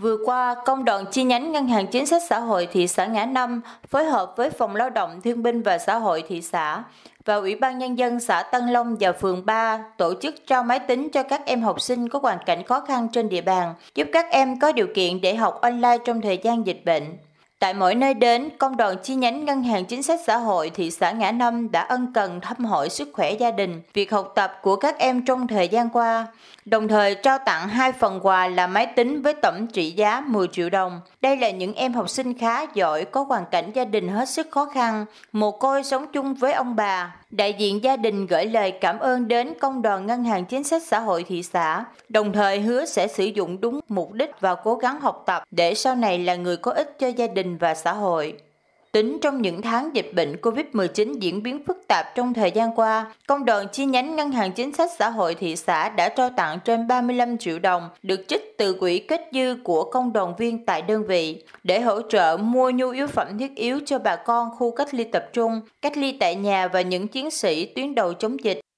Vừa qua, công đoàn chi nhánh Ngân hàng Chính sách Xã hội thị xã Ngã Năm phối hợp với Phòng Lao động Thương binh và Xã hội thị xã và Ủy ban Nhân dân xã Tân Long và phường 3 tổ chức trao máy tính cho các em học sinh có hoàn cảnh khó khăn trên địa bàn, giúp các em có điều kiện để học online trong thời gian dịch bệnh. Tại mỗi nơi đến, công đoàn chi nhánh Ngân hàng Chính sách Xã hội thị xã Ngã Năm đã ân cần thăm hỏi sức khỏe gia đình, việc học tập của các em trong thời gian qua, đồng thời trao tặng hai phần quà là máy tính với tổng trị giá 10 triệu đồng. Đây là những em học sinh khá giỏi có hoàn cảnh gia đình hết sức khó khăn, mồ côi sống chung với ông bà. Đại diện gia đình gửi lời cảm ơn đến Công đoàn Ngân hàng Chính sách Xã hội thị xã, đồng thời hứa sẽ sử dụng đúng mục đích và cố gắng học tập để sau này là người có ích cho gia đình đình và xã hội. Tính trong những tháng dịch bệnh COVID-19 diễn biến phức tạp trong thời gian qua, công đoàn chi nhánh Ngân hàng Chính sách Xã hội thị xã đã trao tặng trên 35 triệu đồng được trích từ quỹ kết dư của công đoàn viên tại đơn vị để hỗ trợ mua nhu yếu phẩm thiết yếu cho bà con khu cách ly tập trung, cách ly tại nhà và những chiến sĩ tuyến đầu chống dịch.